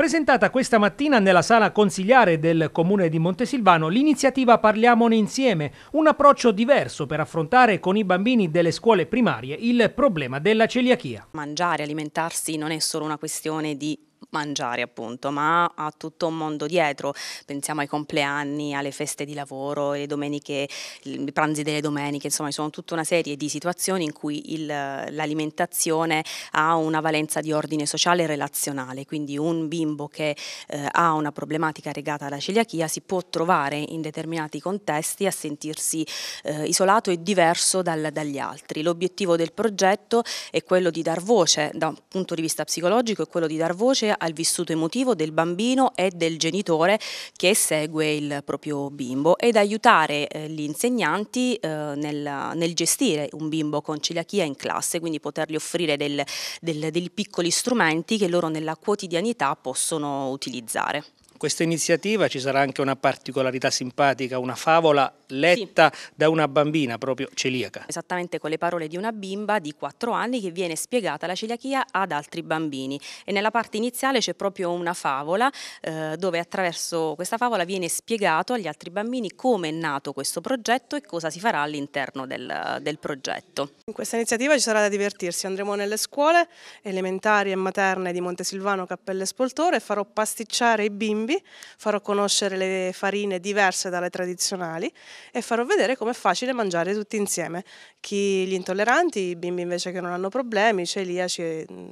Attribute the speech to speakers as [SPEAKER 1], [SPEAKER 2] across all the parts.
[SPEAKER 1] presentata questa mattina nella sala consigliare del comune di Montesilvano l'iniziativa Parliamone insieme, un approccio diverso per affrontare con i bambini delle scuole primarie il problema della celiachia. Mangiare, alimentarsi non è solo una questione di
[SPEAKER 2] mangiare appunto, ma ha tutto un mondo dietro, pensiamo ai compleanni, alle feste di lavoro, le domeniche, i pranzi delle domeniche, insomma sono tutta una serie di situazioni in cui l'alimentazione ha una valenza di ordine sociale e relazionale, quindi un bimbo che eh, ha una problematica legata alla celiachia si può trovare in determinati contesti a sentirsi eh, isolato e diverso dal, dagli altri. L'obiettivo del progetto è quello di dar voce, da un punto di vista psicologico, è quello di dar voce al vissuto emotivo del bambino e del genitore che segue il proprio bimbo ed aiutare eh, gli insegnanti eh, nel, nel, gestire un bimbo con celiachia in classe, quindi potergli offrire del, del, dei piccoli strumenti che loro nella quotidianità
[SPEAKER 1] possono utilizzare questa iniziativa ci sarà anche una particolarità simpatica, una favola letta sì. da una bambina proprio celiaca. Esattamente con le parole di una bimba
[SPEAKER 2] di 4 anni che viene spiegata la celiachia ad altri bambini e nella parte iniziale c'è proprio una favola eh, dove attraverso questa favola viene spiegato agli altri bambini
[SPEAKER 3] come è nato questo progetto e cosa si farà all'interno del, del progetto. In questa iniziativa ci sarà da divertirsi, andremo nelle scuole elementari e materne di Montesilvano, Cappelle Spoltore e farò pasticciare i bimbi cambi, farò conoscere le farine diverse dalle tradizionali e farò vedere come è facile mangiare tutti insieme. Chi gli intolleranti, i bimbi invece che non hanno problemi, celiaci mm,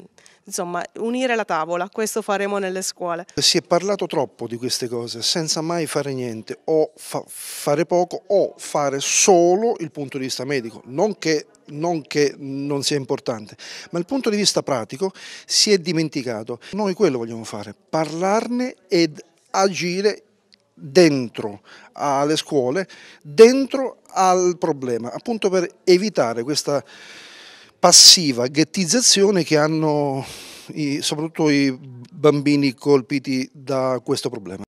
[SPEAKER 3] insomma unire la tavola, questo faremo nelle scuole.
[SPEAKER 4] Si è parlato troppo di queste cose senza mai fare niente o fa fare poco o fare solo il punto di vista medico, non che, non che non sia importante, ma il punto di vista pratico si è dimenticato. Noi quello vogliamo fare, parlarne ed agire dentro alle scuole, dentro al problema, appunto per evitare questa passiva ghettizzazione che hanno i, soprattutto i bambini colpiti da questo problema.